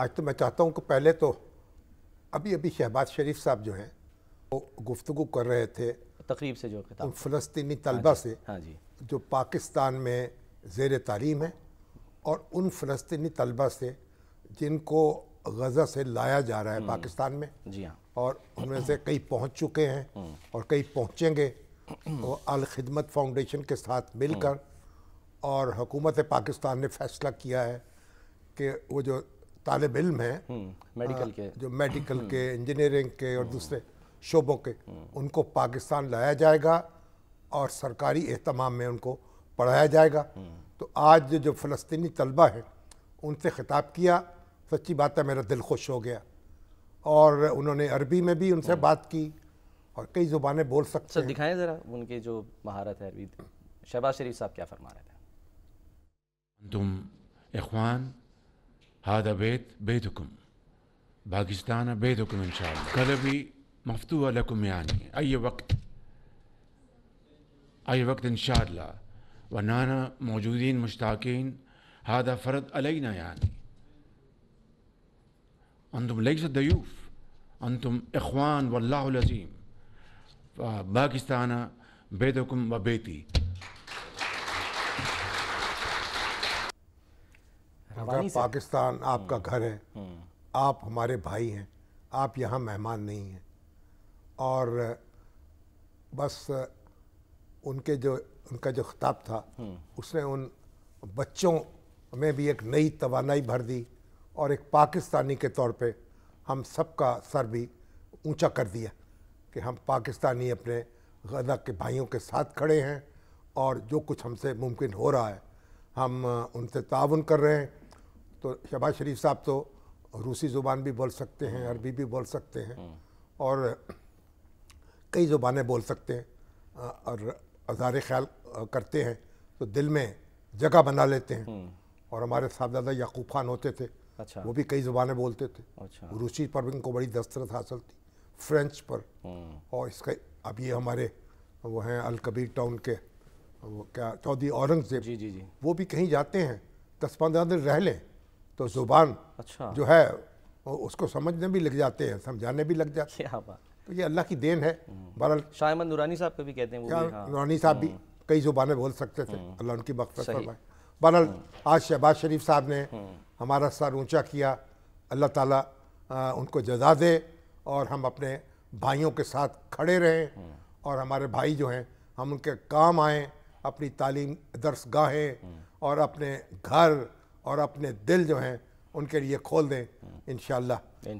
आज तो मैं चाहता हूँ कि पहले तो अभी अभी शहबाज शरीफ साहब जो हैं वो गुफ्तु कर रहे थे तकरीब से जो उन फ़लस्तनी हाँ तलबा हाँ से हाँ जी जो पाकिस्तान में ज़ेर तलीम है और उन फ़लस्तनी तलबा से जिनको गज़ा से लाया जा रहा है हम्म। पाकिस्तान में जी हाँ और उनमें से कई पहुँच चुके हैं हम्म। और कई पहुँचेंगे तो अलखदमत फाउंडेशन के साथ मिलकर हम्म। और हुकूमत पाकिस्तान ने फ़ैसला किया है कि वो जो तालब इम हैं मेडिकल हम्म, के जो मेडिकल हम्म। के इंजीनियरिंग के और हम्म। दूसरे शोबों के उनको पाकिस्तान लाया जाएगा और सरकारी अहतमाम में उनको पढ़ाया जाएगा तो आज जो फ़लस्तनी तलबा हैं उनसे ख़िताब किया सच्ची बात है मेरा दिल खुश हो गया और उन्होंने अरबी में भी उनसे बात की और कई ज़ुबानें बोल सकते अच्छा, हैं दिखाएं ज़रा उनकी जो महारत है अरबी शहबाज शरीफ साहब क्या फरमा रहे थे तुम इखवान هذا بيت بيتكم باكستان بيتكم إن شاء الله قلبي مفتوح لكم يعني أي وقت أي وقت إن شاء الله ونانا موجودين مشتاقين هذا فرض علينا يعني أنتم ليس ضيوف أنتم إخوان والله العظيم باكستان بيتكم وبيتي आपका पाकिस्तान आपका हम्म, घर है हम्म। आप हमारे भाई हैं आप यहाँ मेहमान नहीं हैं और बस उनके जो उनका जो खिताब था हम्म। उसने उन बच्चों में भी एक नई तोानाई भर दी और एक पाकिस्तानी के तौर पे हम सबका सर भी ऊंचा कर दिया कि हम पाकिस्तानी अपने गजा के भाइयों के साथ खड़े हैं और जो कुछ हमसे मुमकिन हो रहा है हम उनसे ताउन कर रहे हैं तो शहबाज शरीफ साहब तो रूसी ज़ुबान भी बोल सकते हैं अरबी भी बोल सकते हैं हम्म। और कई ज़ुबानें बोल सकते हैं और अजार ख्याल करते हैं तो दिल में जगह बना लेते हैं हम्म। और हमारे साहबजादा याकूब खान होते थे अच्छा। वो भी कई ज़ुबानें बोलते थे अच्छा। रूसी पर भी इनको बड़ी दस्तरत हासिल थी फ्रेंच पर हम्म। और इसका अब ये हमारे वो हैं अलकबीर टाउन के वो क्या चौधरी औरंगजेब जी जी जी वो भी कहीं जाते हैं दस पंद्रह दिन रह लें तो ज़ुबान अच्छा जो है उसको समझने भी लग जाते हैं समझाने भी लग जाते हैं तो ये अल्लाह की देन है हम्म। बहरहाल शाहमद नूरानी साहब को भी कहते हैं वो हाँ। नूरानी साहब भी हम्म। कई ज़ुबानें बोल सकते थे हम्म। अल्लाह उनकी मकसद फरमाए आज शहबाज शरीफ साहब ने हमारा सर ऊँचा किया अल्लाह ताला उनको जजा दे और हम अपने भाइयों के साथ खड़े रहें और हमारे भाई जो हैं हम उनके काम आएँ अपनी तालीम दर्स गाहें और अपने घर और अपने दिल जो हैं उनके लिए खोल दें इन